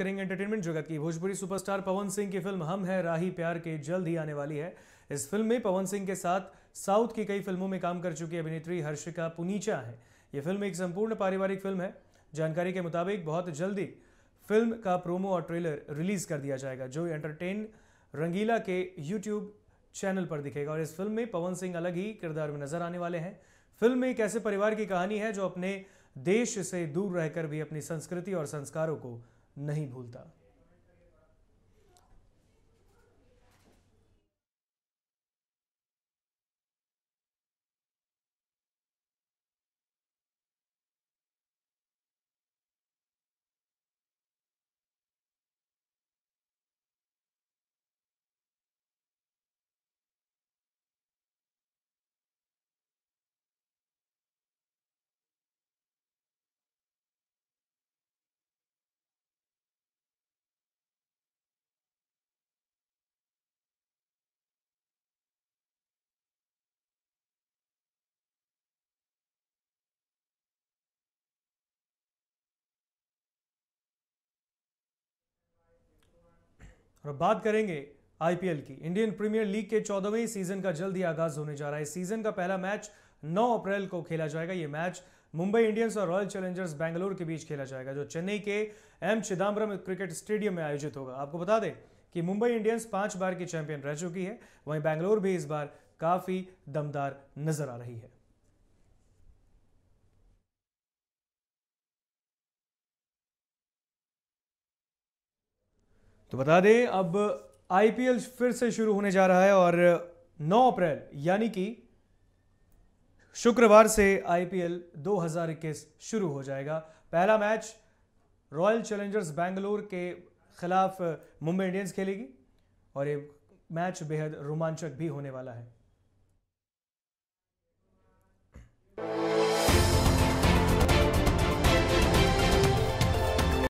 करेंगे एंटरटेनमेंट जगत की भोजपुरी सुपरस्टार पवन सिंह की फिल्म हम है राही प्यार के जल्द ही आने वाली है इस फिल्म में पवन सिंह के साथ साउथ की कई फिल्मों में काम कर चुकी अभिनेत्री हर्षिका पुनीचा है यह फिल्म एक संपूर्ण पारिवारिक फिल्म है जानकारी के मुताबिक बहुत जल्दी फिल्म का प्रोमो और ट्रेलर रिलीज कर दिया जाएगा जो एंटरटेन रंगीला के यूट्यूब चैनल पर दिखेगा और इस फिल्म में पवन सिंह अलग ही किरदार में नजर आने वाले हैं फिल्म में एक ऐसे परिवार की कहानी है जो अपने देश से दूर रहकर भी अपनी संस्कृति और संस्कारों को नहीं भूलता और बात करेंगे आईपीएल की इंडियन प्रीमियर लीग के चौदहवें सीजन का जल्द ही आगाज होने जा रहा है सीजन का पहला मैच 9 अप्रैल को खेला जाएगा ये मैच मुंबई इंडियंस और रॉयल चैलेंजर्स बेंगलोर के बीच खेला जाएगा जो चेन्नई के एम चिदम्बरम क्रिकेट स्टेडियम में आयोजित होगा आपको बता दें कि मुंबई इंडियंस पांच बार की चैंपियन रह चुकी है वहीं बेंगलोर भी इस बार काफी दमदार नजर आ रही है तो बता दें अब आईपीएल फिर से शुरू होने जा रहा है और 9 अप्रैल यानी कि शुक्रवार से आईपीएल 2021 शुरू हो जाएगा पहला मैच रॉयल चैलेंजर्स बेंगलोर के खिलाफ मुंबई इंडियंस खेलेगी और ये मैच बेहद रोमांचक भी होने वाला है